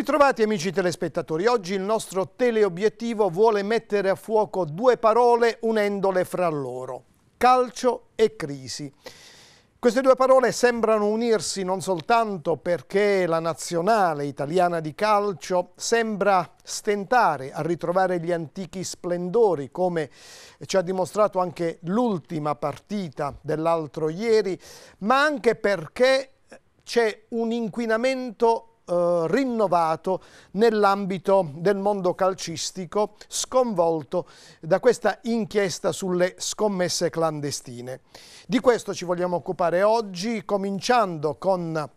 ritrovati amici telespettatori. Oggi il nostro teleobiettivo vuole mettere a fuoco due parole unendole fra loro, calcio e crisi. Queste due parole sembrano unirsi non soltanto perché la nazionale italiana di calcio sembra stentare a ritrovare gli antichi splendori, come ci ha dimostrato anche l'ultima partita dell'altro ieri, ma anche perché c'è un inquinamento eh, rinnovato nell'ambito del mondo calcistico sconvolto da questa inchiesta sulle scommesse clandestine. Di questo ci vogliamo occupare oggi cominciando con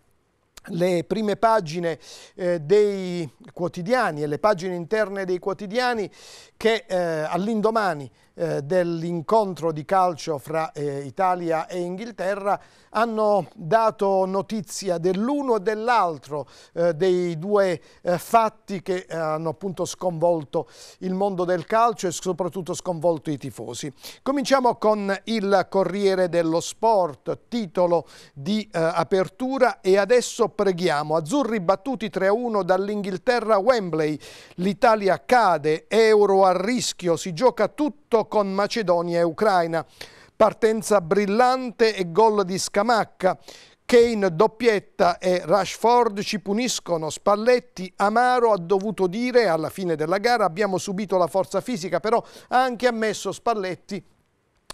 le prime pagine eh, dei quotidiani e le pagine interne dei quotidiani che eh, all'indomani eh, dell'incontro di calcio fra eh, Italia e Inghilterra hanno dato notizia dell'uno e dell'altro eh, dei due eh, fatti che eh, hanno appunto sconvolto il mondo del calcio e soprattutto sconvolto i tifosi. Cominciamo con il Corriere dello Sport, titolo di eh, apertura e adesso preghiamo. Azzurri battuti 3-1 dall'Inghilterra a Wembley, l'Italia cade, euro a rischio, si gioca tutto con Macedonia e Ucraina. Partenza brillante e gol di Scamacca. Kane doppietta e Rashford ci puniscono. Spalletti amaro ha dovuto dire alla fine della gara abbiamo subito la forza fisica, però ha anche ammesso Spalletti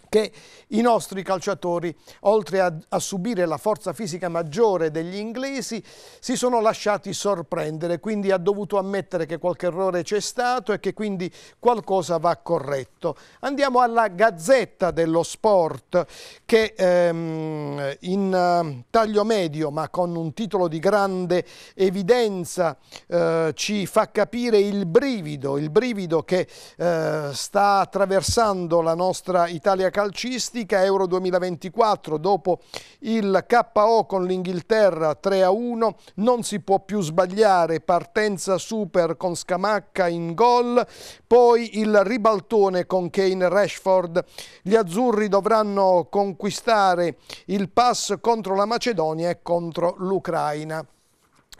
che i nostri calciatori, oltre a, a, subire la forza fisica maggiore degli inglesi, si sono lasciati sorprendere, quindi ha dovuto ammettere che qualche errore c'è stato e che quindi qualcosa va corretto. Andiamo alla Gazzetta dello Sport che ehm, in uh, taglio medio ma con un titolo di grande evidenza eh, ci fa capire il brivido, il brivido che eh, sta attraversando la nostra Italia calciatori calcistica Euro 2024 dopo il KO con l'Inghilterra 3-1 non si può più sbagliare partenza super con Scamacca in gol poi il ribaltone con Kane Rashford gli azzurri dovranno conquistare il pass contro la Macedonia e contro l'Ucraina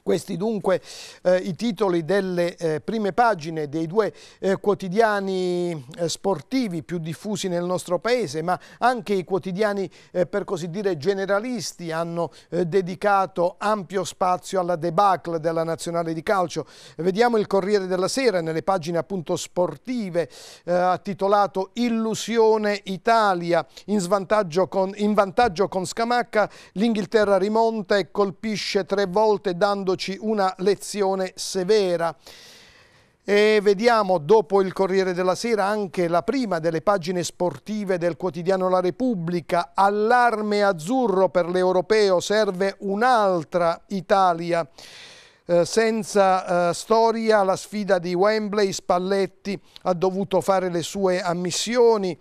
questi dunque eh, i titoli delle eh, prime pagine dei due eh, quotidiani eh, sportivi più diffusi nel nostro paese, ma anche i quotidiani eh, per così dire generalisti hanno eh, dedicato ampio spazio alla debacle della nazionale di calcio. Vediamo il Corriere della Sera nelle pagine appunto sportive titolato Illusione Italia in, con, in vantaggio con Scamacca, l'Inghilterra rimonta e colpisce tre volte dando dandoci una lezione severa. E vediamo dopo il Corriere della Sera anche la prima delle pagine sportive del quotidiano La Repubblica. Allarme azzurro per l'europeo, serve un'altra Italia. Eh, senza eh, storia la sfida di Wembley, Spalletti ha dovuto fare le sue ammissioni,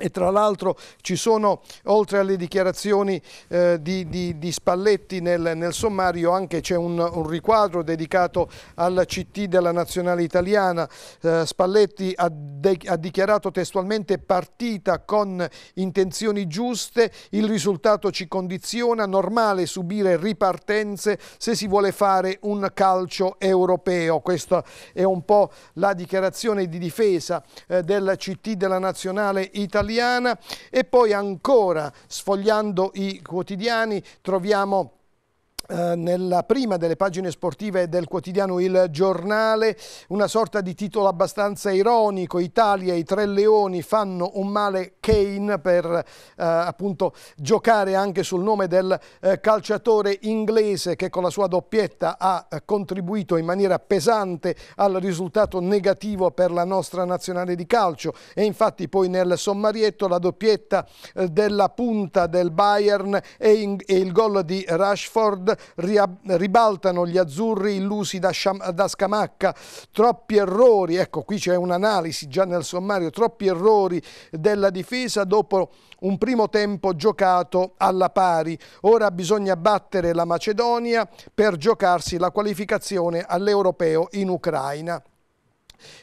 e tra l'altro ci sono, oltre alle dichiarazioni eh, di, di, di, Spalletti nel, nel sommario, anche c'è un, un, riquadro dedicato alla CT della nazionale italiana. Eh, Spalletti ha, de, ha, dichiarato testualmente partita con intenzioni giuste, il risultato ci condiziona, normale subire ripartenze se si vuole fare un calcio europeo. Questa è un po' la dichiarazione di difesa eh, del CT della nazionale italiana italiana e poi ancora sfogliando i quotidiani troviamo eh, nella prima delle pagine sportive del quotidiano Il Giornale, una sorta di titolo abbastanza ironico, Italia i tre leoni fanno un male Kane per eh, appunto giocare anche sul nome del eh, calciatore inglese che con la sua doppietta ha eh, contribuito in maniera pesante al risultato negativo per la nostra nazionale di calcio e infatti poi nel sommarietto la doppietta eh, della punta del Bayern e, in, e il gol di Rashford ribaltano gli azzurri illusi da, da Scamacca, troppi errori, ecco qui c'è un'analisi già nel sommario, troppi errori della difesa dopo un primo tempo giocato alla pari. Ora bisogna battere la Macedonia per giocarsi la qualificazione all'Europeo in Ucraina.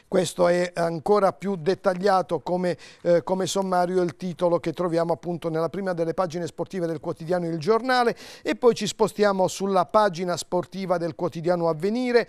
Questo è ancora più dettagliato come, eh, come sommario il titolo che troviamo appunto nella prima delle pagine sportive del quotidiano Il Giornale e poi ci spostiamo sulla pagina sportiva del quotidiano Avvenire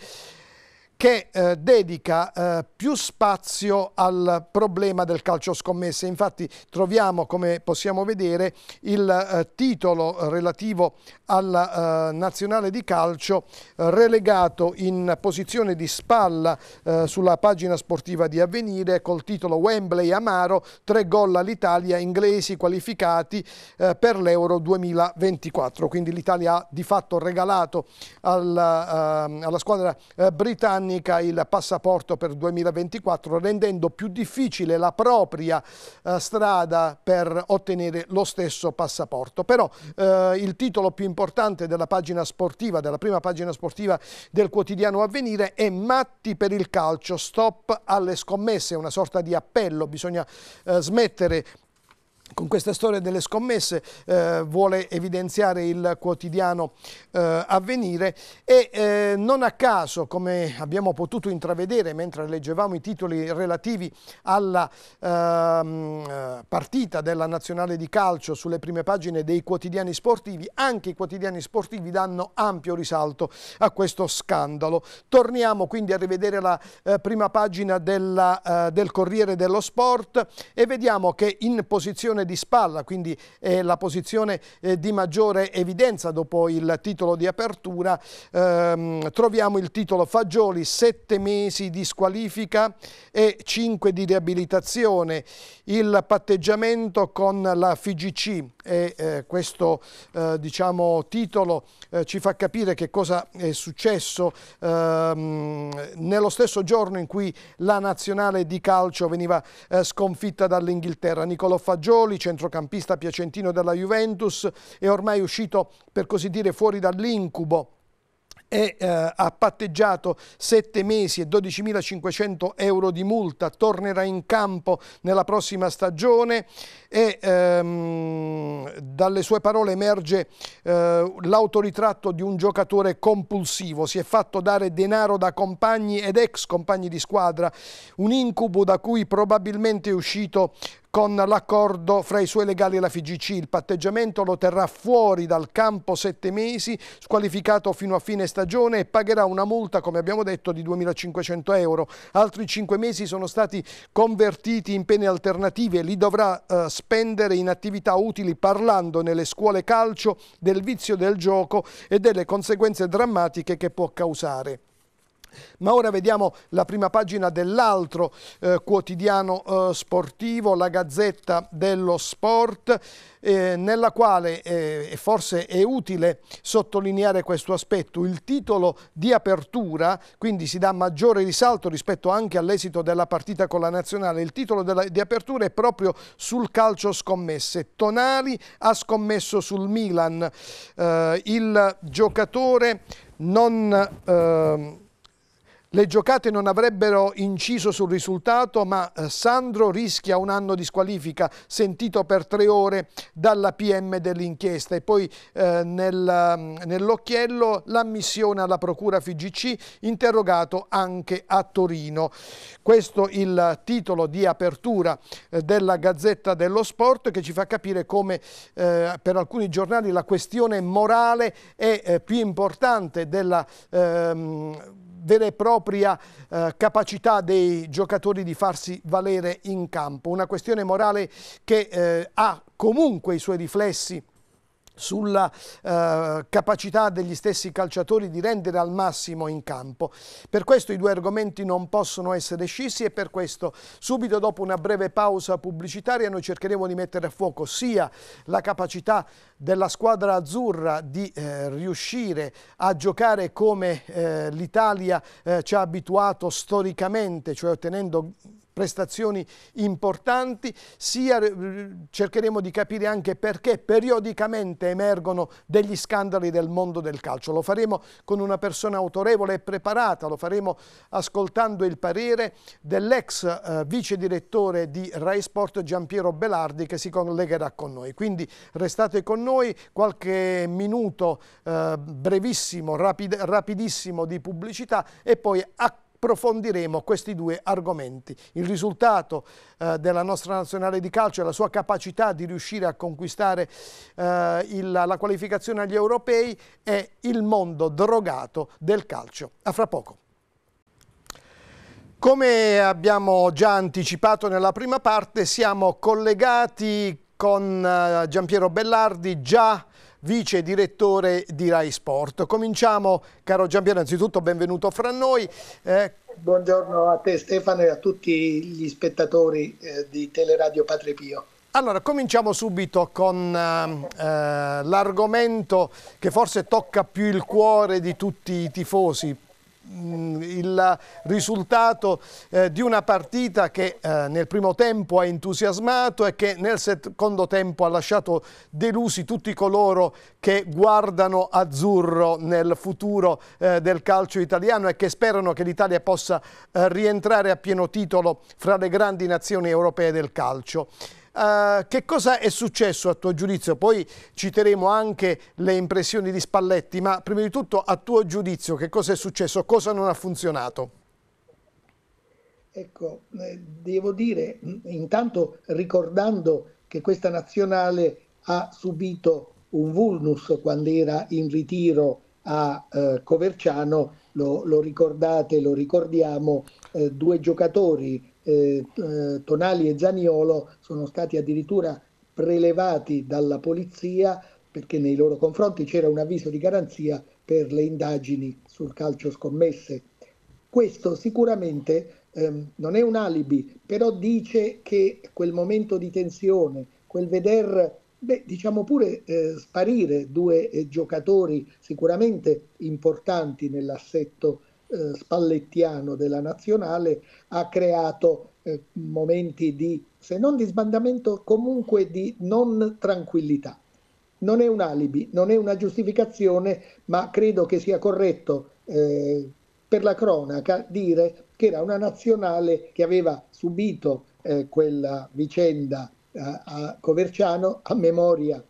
che eh, dedica eh, più spazio al problema del calcio scommesse. Infatti troviamo, come possiamo vedere, il eh, titolo relativo alla eh, nazionale di calcio eh, relegato in posizione di spalla eh, sulla pagina sportiva di Avvenire col titolo Wembley Amaro, tre gol all'Italia, inglesi qualificati per l'Euro 2024. Quindi l'Italia ha di fatto regalato al, ehm, alla squadra britannica britannica il passaporto per 2024 rendendo più difficile la propria eh, strada per ottenere lo stesso passaporto. Però eh, il titolo più importante della pagina sportiva, della prima pagina sportiva del quotidiano Avvenire è Matti per il calcio, stop alle scommesse, una sorta di appello, bisogna eh, smettere con questa storia delle scommesse eh, vuole evidenziare il quotidiano eh, avvenire e eh, non a caso come abbiamo potuto intravedere mentre leggevamo i titoli relativi alla ehm, partita della nazionale di calcio sulle prime pagine dei quotidiani sportivi anche i quotidiani sportivi danno ampio risalto a questo scandalo torniamo quindi a rivedere la eh, prima pagina della, eh, del Corriere dello Sport e vediamo che in posizione posizione di spalla, quindi è la posizione eh, di maggiore evidenza dopo il titolo di apertura, ehm, troviamo il titolo Fagioli, 7 mesi di squalifica e 5 di riabilitazione, il patteggiamento con la FIGC e eh, questo eh, diciamo, titolo eh, ci fa capire che cosa è successo ehm, nello stesso giorno in cui la nazionale di calcio veniva eh, sconfitta dall'Inghilterra. Niccolò Fagioli Pioli, centrocampista piacentino della Juventus, è ormai uscito per così dire fuori dall'incubo e eh, ha patteggiato 7 mesi e 12.500 euro di multa, tornerà in campo nella prossima stagione e ehm, dalle sue parole emerge eh, l'autoritratto di un giocatore compulsivo, si è fatto dare denaro da compagni ed ex compagni di squadra, un incubo da cui probabilmente è uscito con l'accordo fra i suoi legali e la FIGC. Il patteggiamento lo terrà fuori dal campo sette mesi, squalificato fino a fine stagione e pagherà una multa, come abbiamo detto, di 2.500 euro. Altri cinque mesi sono stati convertiti in pene alternative. e Li dovrà eh, spendere in attività utili parlando nelle scuole calcio del vizio del gioco e delle conseguenze drammatiche che può causare. Ma ora vediamo la prima pagina dell'altro eh, quotidiano eh, sportivo, la Gazzetta dello Sport, eh, nella quale, eh, e forse è utile sottolineare questo aspetto, il titolo di apertura, quindi si dà maggiore risalto rispetto anche all'esito della partita con la Nazionale, il titolo della, di apertura è proprio sul calcio scommesse. Tonali ha scommesso sul Milan, eh, il giocatore non ehm, le giocate non avrebbero inciso sul risultato, ma eh, Sandro rischia un anno di squalifica, sentito per tre ore dalla PM dell'inchiesta. E poi eh, nel, mm, nell'occhiello l'ammissione alla Procura FGC, interrogato anche a Torino. Questo il titolo di apertura eh, della Gazzetta dello Sport che ci fa capire come eh, per alcuni giornali la questione morale è eh, più importante della... Ehm, vera e propria eh, capacità dei giocatori di farsi valere in campo. Una questione morale che eh, ha comunque i suoi riflessi sulla eh, capacità degli stessi calciatori di rendere al massimo in campo. Per questo i due argomenti non possono essere scissi e per questo subito dopo una breve pausa pubblicitaria noi cercheremo di mettere a fuoco sia la capacità della squadra azzurra di eh, riuscire a giocare come eh, l'Italia eh, ci ha abituato storicamente, cioè ottenendo prestazioni importanti, sia eh, cercheremo di capire anche perché periodicamente emergono degli scandali del mondo del calcio. Lo faremo con una persona autorevole e preparata, lo faremo ascoltando il parere dell'ex eh, vice direttore di Rai Sport Giampiero Belardi che si collegherà con noi. Quindi restate con noi, qualche minuto eh, brevissimo, rapid, rapidissimo di pubblicità e poi accogliamo approfondiremo questi due argomenti. Il risultato eh, della nostra nazionale di calcio e la sua capacità di riuscire a conquistare eh, il, la qualificazione agli europei è il mondo drogato del calcio. A fra poco. Come abbiamo già anticipato nella prima parte, siamo collegati con eh, Giampiero Bellardi, già vice direttore di Rai Sport. Cominciamo, caro Giampiero, innanzitutto benvenuto fra noi. Eh, Buongiorno a te Stefano e a tutti gli spettatori eh, di Teleradio Padre Pio. Allora, cominciamo subito con ehm, eh, l'argomento che forse tocca più il cuore di tutti i tifosi, Mm, il risultato eh, di una partita che eh, nel primo tempo ha entusiasmato e che nel secondo tempo ha lasciato delusi tutti coloro che guardano azzurro nel futuro eh, del calcio italiano e che sperano che l'Italia possa eh, rientrare a pieno titolo fra le grandi nazioni europee del calcio. Eh, che cosa è successo a tuo giudizio? Poi citeremo anche le impressioni di Spalletti, ma prima di tutto a tuo giudizio che cosa è successo, cosa non ha funzionato? Ecco, eh, devo dire intanto ricordando che questa nazionale ha subito un vulnus quando era in ritiro a eh, Coverciano, lo, lo, ricordate, lo ricordiamo, eh, due giocatori eh, eh, Tonali e Zaniolo sono stati addirittura prelevati dalla polizia perché nei loro confronti c'era un avviso di garanzia per le indagini sul calcio scommesse. Questo sicuramente ehm, non è un alibi, però dice che quel momento di tensione, quel veder beh, diciamo pure eh, sparire due eh, giocatori sicuramente importanti nell'assetto eh, spallettiano della nazionale ha creato eh, momenti di, se non di sbandamento, comunque di non tranquillità. Non è un alibi, non è una giustificazione, ma credo che sia corretto eh, per la cronaca dire che era una nazionale che aveva subito eh, quella vicenda a Coverciano a memoria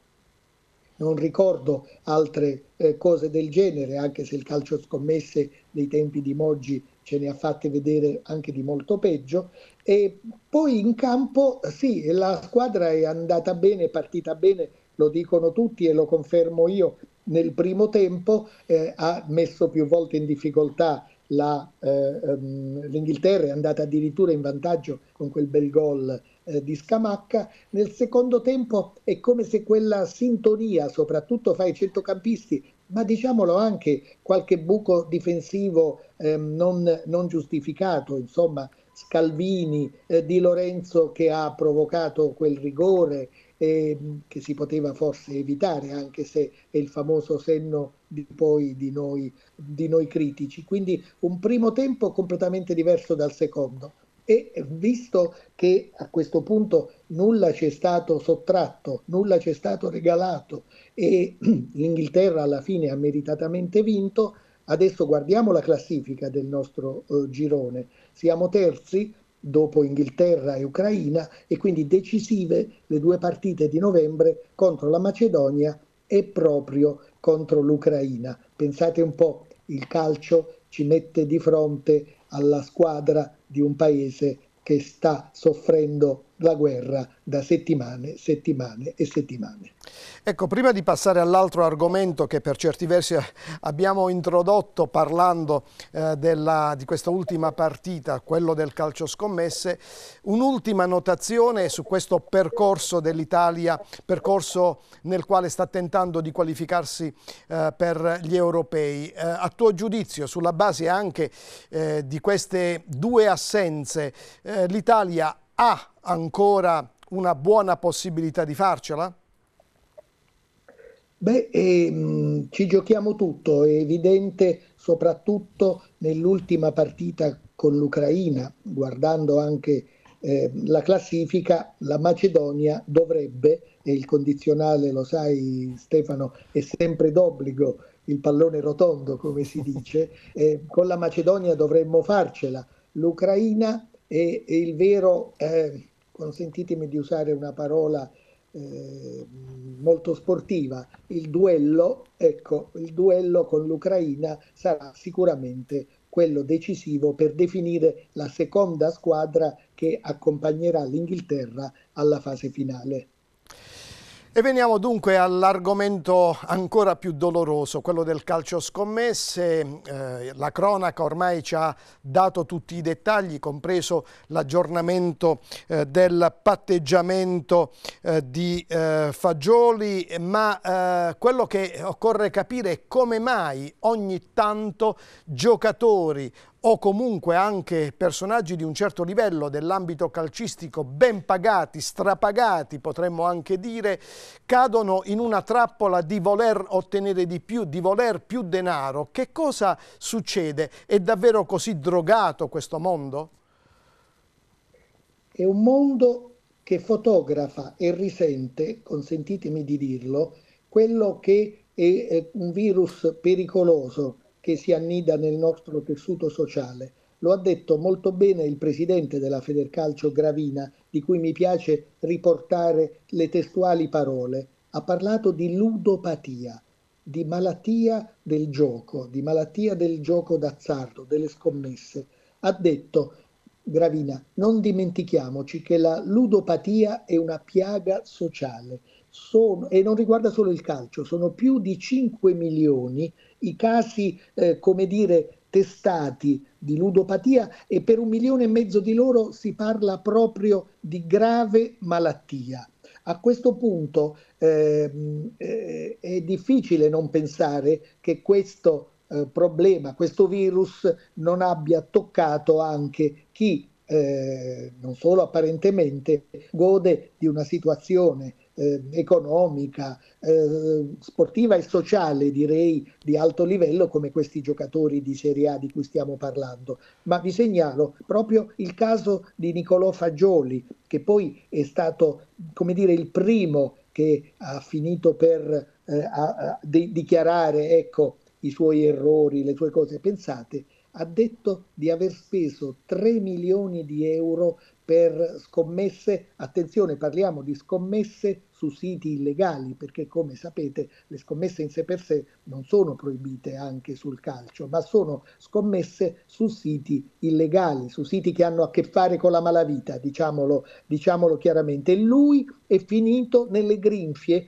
non ricordo altre eh, cose del genere, anche se il calcio scommesse dei tempi di Moggi ce ne ha fatte vedere anche di molto peggio. E poi in campo, sì, la squadra è andata bene, è partita bene, lo dicono tutti e lo confermo io. Nel primo tempo eh, ha messo più volte in difficoltà la, eh, um, l'Inghilterra, è andata addirittura in vantaggio con quel bel gol eh, di Scamacca. Nel secondo tempo è come se quella sintonia, soprattutto fra i centrocampisti ma diciamolo anche qualche buco difensivo eh, non, non, giustificato, insomma Scalvini, eh, Di Lorenzo che ha provocato quel rigore eh, che si poteva forse evitare, anche se è il famoso senno di poi di noi, di noi critici. Quindi un primo tempo completamente diverso dal secondo e visto che a questo punto nulla ci è stato sottratto, nulla ci è stato regalato e l'Inghilterra alla fine ha meritatamente vinto, adesso guardiamo la classifica del nostro eh, girone. Siamo terzi dopo Inghilterra e Ucraina e quindi decisive le due partite di novembre contro la Macedonia e proprio contro l'Ucraina. Pensate un po', il calcio ci mette di fronte alla squadra di un paese che sta soffrendo la guerra da settimane, settimane e settimane. Ecco, prima di passare all'altro argomento che per certi versi eh, abbiamo introdotto parlando eh, della, di questa ultima partita, quello del calcio scommesse, un'ultima notazione su questo percorso dell'Italia, percorso nel quale sta tentando di qualificarsi eh, per gli europei. Eh, a tuo giudizio, sulla base anche eh, di queste due assenze, eh, l'Italia ha ancora una buona possibilità di farcela? Beh, eh, ci giochiamo tutto, è evidente soprattutto nell'ultima partita con l'Ucraina, guardando anche eh, la classifica, la Macedonia dovrebbe, e il condizionale lo sai Stefano, è sempre d'obbligo il pallone rotondo come si dice, eh, con la Macedonia dovremmo farcela, l'Ucraina è, è il vero... Eh, consentitemi di usare una parola eh, molto sportiva, il duello, ecco, il duello con l'Ucraina sarà sicuramente quello decisivo per definire la seconda squadra che accompagnerà l'Inghilterra alla fase finale. E veniamo dunque all'argomento ancora più doloroso, quello del calcio scommesse. Eh, la cronaca ormai ci ha dato tutti i dettagli, compreso l'aggiornamento eh, del patteggiamento eh, di eh, Fagioli, ma eh, quello che occorre capire è come mai ogni tanto giocatori o comunque anche personaggi di un certo livello dell'ambito calcistico ben pagati, strapagati potremmo anche dire, cadono in una trappola di voler ottenere di più, di voler più denaro. Che cosa succede? È davvero così drogato questo mondo? È un mondo che fotografa e risente, consentitemi di dirlo, quello che è un virus pericoloso che si annida nel nostro tessuto sociale. Lo ha detto molto bene il presidente della Federcalcio Gravina, di cui mi piace riportare le testuali parole. Ha parlato di ludopatia, di malattia del gioco, di malattia del gioco d'azzardo, delle scommesse. Ha detto Gravina, non dimentichiamoci che la ludopatia è una piaga sociale sono, e non riguarda solo il calcio, sono più di 5 milioni i casi, eh, come dire, testati di ludopatia e per un milione e mezzo di loro si parla proprio di grave malattia. A questo punto eh, eh, è difficile non pensare che questo eh, problema, questo virus non abbia toccato anche chi eh, non solo apparentemente gode di una situazione eh, economica, eh, sportiva e sociale, direi, di alto livello come questi giocatori di Serie A di cui stiamo parlando. Ma vi segnalo proprio il caso di Nicolò Fagioli, che poi è stato, come dire, il primo che ha finito per eh, a, a de- dichiarare ecco, i suoi errori, le sue cose pensate, ha detto di aver speso 3 milioni di euro per scommesse, attenzione parliamo di scommesse su siti illegali perché come sapete le scommesse in sé per sé non sono proibite anche sul calcio, ma sono scommesse su siti illegali, su siti che hanno a che fare con la malavita, diciamolo, diciamolo chiaramente. E lui è finito nelle grinfie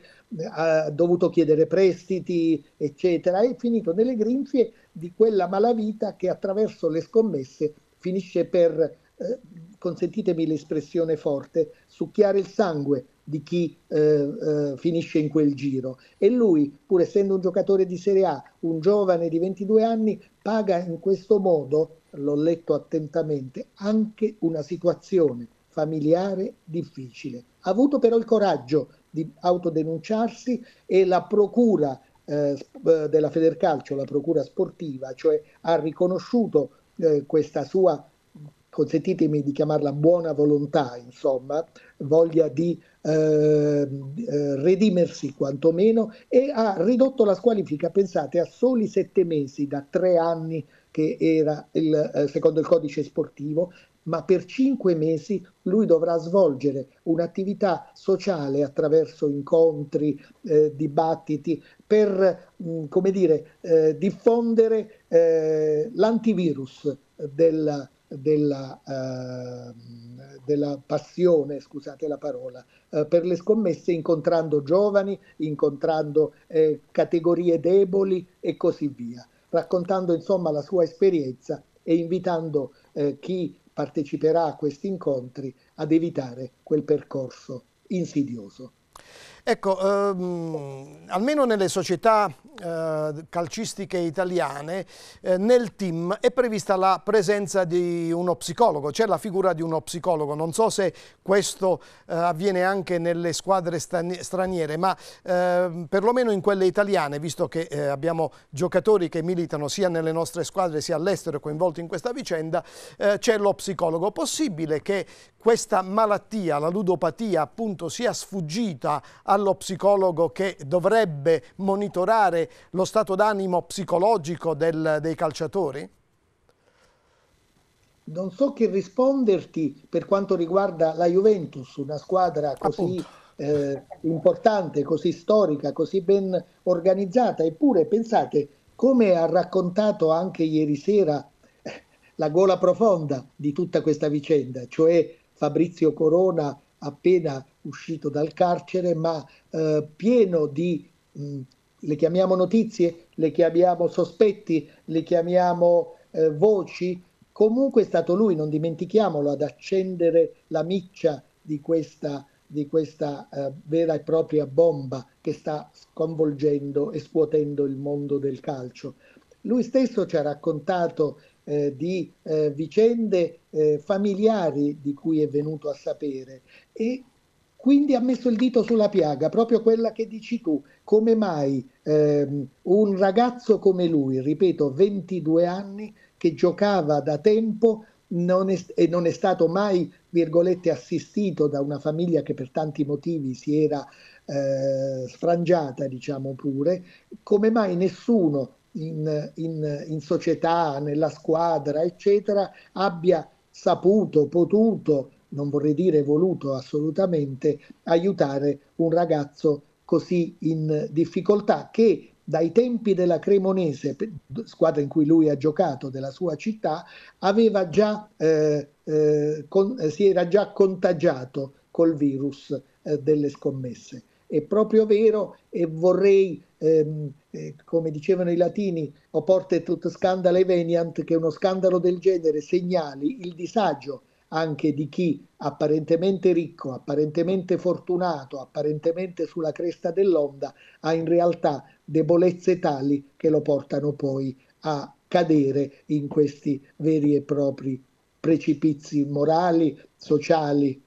ha dovuto chiedere prestiti, eccetera, è finito nelle grinfie di quella malavita che attraverso le scommesse finisce per eh, consentitemi l'espressione forte, succhiare il sangue di chi eh, eh, finisce in quel giro. E lui, pur essendo un giocatore di Serie A, un giovane di 22 anni, paga in questo modo, l'ho letto attentamente, anche una situazione familiare difficile. Ha avuto però il coraggio di autodenunciarsi e la procura eh, eh della Federcalcio, la procura sportiva, cioè ha riconosciuto eh, questa sua consentitemi di chiamarla buona volontà, insomma, voglia di ehm, eh, redimersi quantomeno e ha ridotto la squalifica, pensate, a soli sette mesi da tre anni che era il, eh, secondo il codice sportivo, ma per cinque mesi lui dovrà svolgere un'attività sociale attraverso incontri, eh, dibattiti, per mm, come dire, eh, diffondere eh, l'antivirus della della, eh, della, passione, scusate la parola, eh, per le scommesse incontrando giovani, incontrando eh, categorie deboli e così via, raccontando insomma la sua esperienza e invitando eh, chi parteciperà a questi incontri ad evitare quel percorso insidioso. Ecco, ehm, almeno nelle società eh, calcistiche italiane, eh, nel team è prevista la presenza di uno psicologo, c'è la figura di uno psicologo, non so se questo eh, avviene anche nelle squadre straniere, ma ehm, perlomeno in quelle italiane, visto che eh, abbiamo giocatori che militano sia nelle nostre squadre sia all'estero coinvolti in questa vicenda, eh, c'è lo psicologo. Possibile che questa malattia, la ludopatia appunto, sia sfuggita allo psicologo che dovrebbe monitorare lo stato d'animo psicologico del, dei calciatori? Non so che risponderti per quanto riguarda la Juventus, una squadra così eh, importante, così storica, così ben organizzata. Eppure pensate, come ha raccontato anche ieri sera eh, la gola profonda di tutta questa vicenda, cioè Fabrizio Corona appena uscito dal carcere, ma eh, pieno di, mh, mm, le chiamiamo notizie, le chiamiamo sospetti, le chiamiamo eh, voci. Comunque è stato lui, non dimentichiamolo, ad accendere la miccia di questa, di questa eh, vera e propria bomba che sta sconvolgendo e scuotendo il mondo del calcio. Lui stesso ci ha raccontato eh, di eh, vicende eh, familiari di cui è venuto a sapere e quindi ha messo il dito sulla piaga, proprio quella che dici tu. Come mai ehm, un ragazzo come lui, ripeto, 22 anni, che giocava da tempo non è, e non è stato mai, virgolette, assistito da una famiglia che per tanti motivi si era eh, sfrangiata, diciamo pure, come mai nessuno in, in, in società, nella squadra, eccetera, abbia saputo, potuto non vorrei dire voluto assolutamente, aiutare un ragazzo così in difficoltà che dai tempi della Cremonese, squadra in cui lui ha giocato della sua città, aveva già, eh, eh, con, eh, si era già contagiato col virus eh, delle scommesse. È proprio vero e vorrei, ehm, eh, come dicevano i latini, o porte tut scandale veniant, che uno scandalo del genere segnali il disagio anche di chi apparentemente ricco, apparentemente fortunato, apparentemente sulla cresta dell'onda, ha in realtà debolezze tali che lo portano poi a cadere in questi veri e propri precipizi morali, sociali,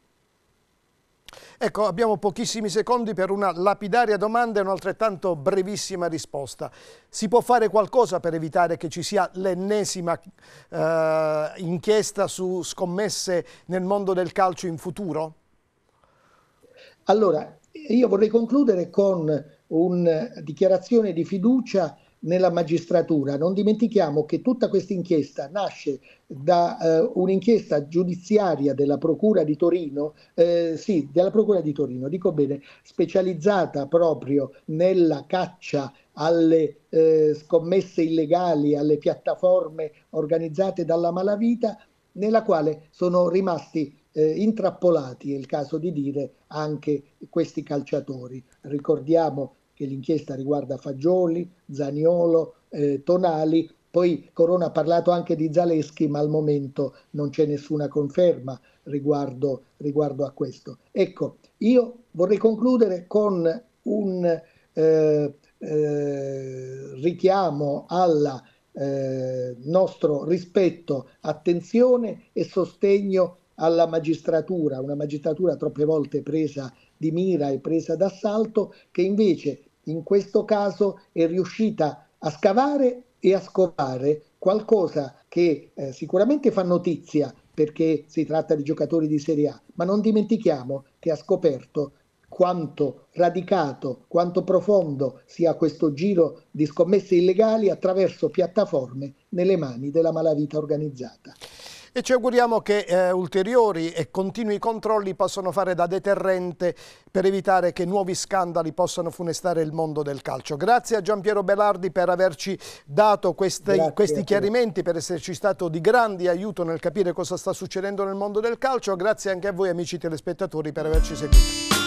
Ecco, abbiamo pochissimi secondi per una lapidaria domanda e un'altrettanto brevissima risposta. Si può fare qualcosa per evitare che ci sia l'ennesima eh, inchiesta su scommesse nel mondo del calcio in futuro? Allora, io vorrei concludere con una eh, dichiarazione di fiducia nella magistratura. Non dimentichiamo che tutta questa inchiesta nasce da eh, un'inchiesta giudiziaria della Procura di Torino, eh, sì, della Procura di Torino, dico bene, specializzata proprio nella caccia alle eh, scommesse illegali, alle piattaforme organizzate dalla malavita, nella quale sono rimasti eh, intrappolati, è il caso di dire, anche questi calciatori. Ricordiamo che l'inchiesta riguarda Fagioli, Zaniolo, eh, Tonali, poi Corona ha parlato anche di Zaleschi, ma al momento non c'è nessuna conferma riguardo, riguardo a questo. Ecco, io vorrei concludere con un eh, eh, richiamo al eh, nostro rispetto, attenzione e sostegno alla magistratura, una magistratura troppe volte presa di mira e presa d'assalto, che invece in questo caso è riuscita a scavare e a scovare qualcosa che eh, sicuramente fa notizia perché si tratta di giocatori di Serie A, ma non dimentichiamo che ha scoperto quanto radicato, quanto profondo sia questo giro di scommesse illegali attraverso piattaforme nelle mani della malavita organizzata. E ci auguriamo che eh, ulteriori e continui controlli possano fare da deterrente per evitare che nuovi scandali possano funestare il mondo del calcio. Grazie a Giampiero Belardi per averci dato queste, questi chiarimenti, per esserci stato di grande aiuto nel capire cosa sta succedendo nel mondo del calcio. Grazie anche a voi amici telespettatori per averci seguito.